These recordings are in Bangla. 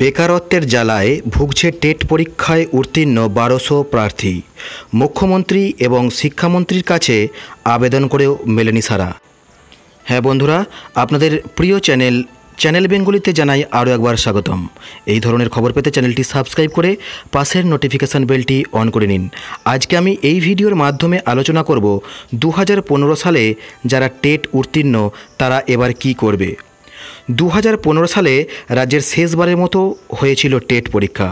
বেকারত্বের জ্বালায় ভুগছে টেট পরীক্ষায় উত্তীর্ণ বারোশো প্রার্থী মুখ্যমন্ত্রী এবং শিক্ষামন্ত্রীর কাছে আবেদন করেও মেলেনি সারা হ্যাঁ বন্ধুরা আপনাদের প্রিয় চ্যানেল চ্যানেল বেঙ্গলিতে জানাই আরও একবার স্বাগতম এই ধরনের খবর পেতে চ্যানেলটি সাবস্ক্রাইব করে পাশের নোটিফিকেশান বেলটি অন করে নিন আজকে আমি এই ভিডিওর মাধ্যমে আলোচনা করব দু সালে যারা টেট উত্তীর্ণ তারা এবার কি করবে দু সালে রাজ্যের শেষবারের মতো হয়েছিল টেট পরীক্ষা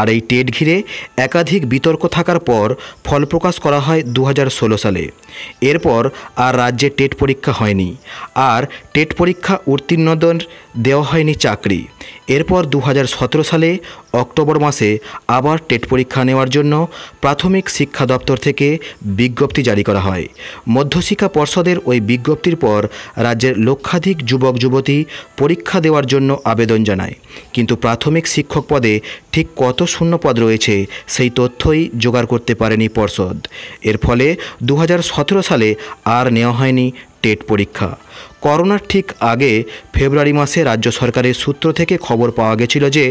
আর এই টেট ঘিরে একাধিক বিতর্ক থাকার পর ফল প্রকাশ করা হয় দু সালে এরপর আর রাজ্যে টেট পরীক্ষা হয়নি আর টেট পরীক্ষা উত্তীর্ণদন দেওয়া হয়নি চাকরি এরপর দু সালে অক্টোবর মাসে আবার টেট পরীক্ষা নেওয়ার জন্য প্রাথমিক শিক্ষা দপ্তর থেকে বিজ্ঞপ্তি জারি করা হয় মধ্যশিক্ষা পর্ষদের ওই বিজ্ঞপ্তির পর রাজ্যের লক্ষাধিক যুবক যুবতী পরীক্ষা দেওয়ার জন্য আবেদন জানায় কিন্তু প্রাথমিক শিক্ষক পদে ঠিক কত শূন্য পদ রয়েছে সেই তথ্যই জোগাড় করতে পারেনি পর্ষদ এর ফলে দু সালে আর নেওয়া হয়নি টেট পরীক্ষা করোনার ঠিক আগে ফেব্রুয়ারি মাসে রাজ্য সরকারের সূত্র থেকে খবর পাওয়া গেছিল যে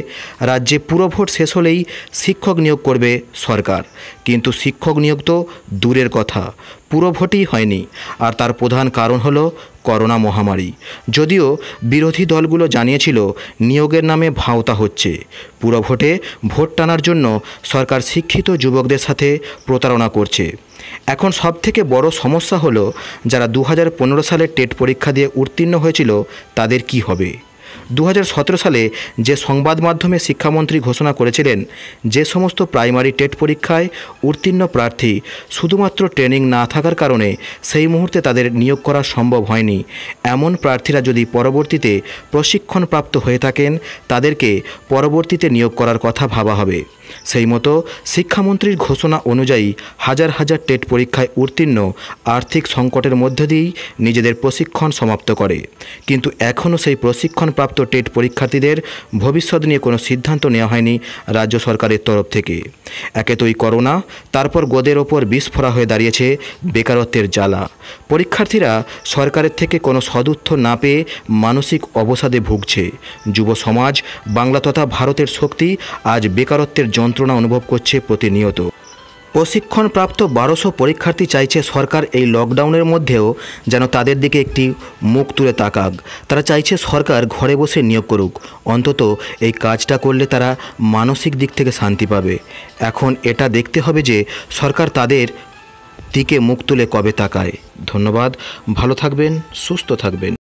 রাজ্যে পুরভোট শেষ হলেই শিক্ষক নিয়োগ করবে সরকার কিন্তু শিক্ষক নিয়োগ তো দূরের কথা পুরভোটই হয়নি আর তার প্রধান কারণ হলো করোনা মহামারী যদিও বিরোধী দলগুলো জানিয়েছিল নিয়োগের নামে ভাওতা হচ্ছে পুরভোটে ভোট টানার জন্য সরকার শিক্ষিত যুবকদের সাথে প্রতারণা করছে এখন সবথেকে বড় সমস্যা হলো যারা দু সালে টেট পরীক্ষা দিয়ে উত্তীর্ণ হয়েছিল তাদের কি হবে দু সালে যে সংবাদ মাধ্যমে শিক্ষামন্ত্রী ঘোষণা করেছিলেন যে সমস্ত প্রাইমারি টেট পরীক্ষায় উত্তীর্ণ প্রার্থী শুধুমাত্র ট্রেনিং না থাকার কারণে সেই মুহূর্তে তাদের নিয়োগ করা সম্ভব হয়নি এমন প্রার্থীরা যদি পরবর্তীতে প্রশিক্ষণপ্রাপ্ত হয়ে থাকেন তাদেরকে পরবর্তীতে নিয়োগ করার কথা ভাবা হবে সেই মতো শিক্ষামন্ত্রীর ঘোষণা অনুযায়ী হাজার হাজার টেট পরীক্ষায় উত্তীর্ণ আর্থিক সংকটের মধ্যে দিয়েই নিজেদের প্রশিক্ষণ সমাপ্ত করে কিন্তু এখনও সেই প্রশিক্ষণপ্রাপ্ত প্রাপ্ত টেট পরীক্ষার্থীদের ভবিষ্যৎ নিয়ে কোনো সিদ্ধান্ত নেওয়া হয়নি রাজ্য সরকারের তরফ থেকে একে তো করোনা তারপর গোদের ওপর বিস্ফোরা হয়ে দাঁড়িয়েছে বেকারত্বের জ্বালা পরীক্ষার্থীরা সরকারের থেকে কোনো সদুত্তর না পেয়ে মানসিক অবসাদে ভুগছে যুব সমাজ বাংলা তথা ভারতের শক্তি আজ বেকারত্বের যন্ত্রণা অনুভব করছে প্রতিনিয়ত প্রশিক্ষণপ্রাপ্ত বারোশো পরীক্ষার্থী চাইছে সরকার এই লকডাউনের মধ্যেও যেন তাদের দিকে একটি মুখ তুলে তাকাক তারা চাইছে সরকার ঘরে বসে নিয়োগ করুক অন্তত এই কাজটা করলে তারা মানসিক দিক থেকে শান্তি পাবে এখন এটা দেখতে হবে যে সরকার তাদের দিকে মুখ তুলে কবে তাকায় ধন্যবাদ ভালো থাকবেন সুস্থ থাকবেন